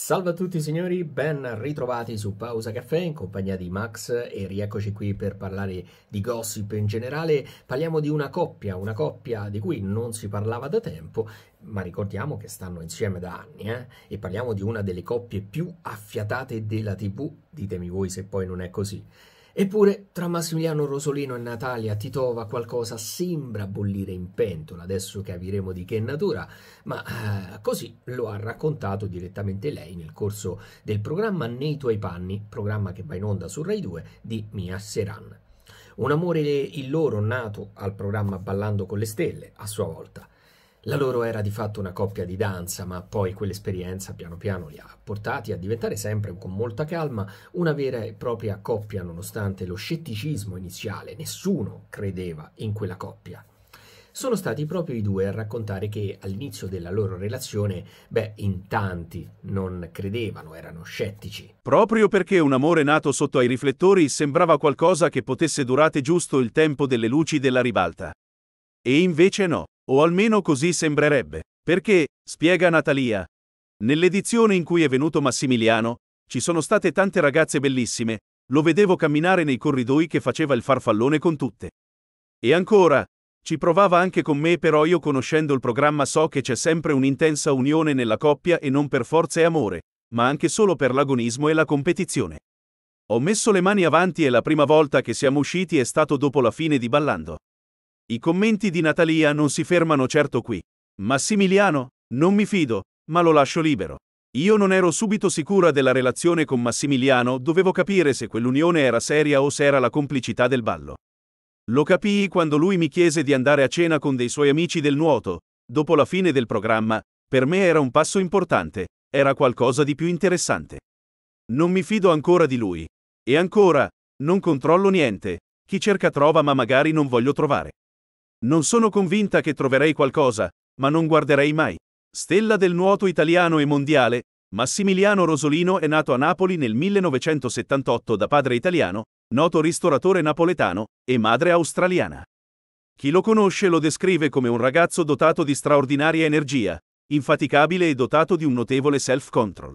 Salve a tutti signori, ben ritrovati su Pausa Caffè in compagnia di Max e rieccoci qui per parlare di gossip in generale. Parliamo di una coppia, una coppia di cui non si parlava da tempo, ma ricordiamo che stanno insieme da anni eh? e parliamo di una delle coppie più affiatate della TV. Ditemi voi se poi non è così. Eppure tra Massimiliano Rosolino e Natalia Titova qualcosa sembra bollire in pentola, adesso capiremo di che natura, ma eh, così lo ha raccontato direttamente lei nel corso del programma Nei tuoi panni, programma che va in onda su Rai 2 di Mia Seran. Un amore il loro nato al programma Ballando con le stelle, a sua volta. La loro era di fatto una coppia di danza, ma poi quell'esperienza piano piano li ha portati a diventare sempre con molta calma una vera e propria coppia nonostante lo scetticismo iniziale, nessuno credeva in quella coppia. Sono stati proprio i due a raccontare che all'inizio della loro relazione, beh, in tanti non credevano, erano scettici. Proprio perché un amore nato sotto ai riflettori sembrava qualcosa che potesse durare giusto il tempo delle luci della ribalta. E invece no. O almeno così sembrerebbe. Perché, spiega Natalia, nell'edizione in cui è venuto Massimiliano, ci sono state tante ragazze bellissime, lo vedevo camminare nei corridoi che faceva il farfallone con tutte. E ancora, ci provava anche con me, però io conoscendo il programma so che c'è sempre un'intensa unione nella coppia e non per forza e amore, ma anche solo per l'agonismo e la competizione. Ho messo le mani avanti e la prima volta che siamo usciti è stato dopo la fine di Ballando. I commenti di Natalia non si fermano certo qui. Massimiliano, non mi fido, ma lo lascio libero. Io non ero subito sicura della relazione con Massimiliano, dovevo capire se quell'unione era seria o se era la complicità del ballo. Lo capii quando lui mi chiese di andare a cena con dei suoi amici del nuoto, dopo la fine del programma, per me era un passo importante, era qualcosa di più interessante. Non mi fido ancora di lui. E ancora, non controllo niente, chi cerca trova ma magari non voglio trovare. Non sono convinta che troverei qualcosa, ma non guarderei mai. Stella del nuoto italiano e mondiale, Massimiliano Rosolino è nato a Napoli nel 1978 da padre italiano, noto ristoratore napoletano, e madre australiana. Chi lo conosce lo descrive come un ragazzo dotato di straordinaria energia, infaticabile e dotato di un notevole self-control.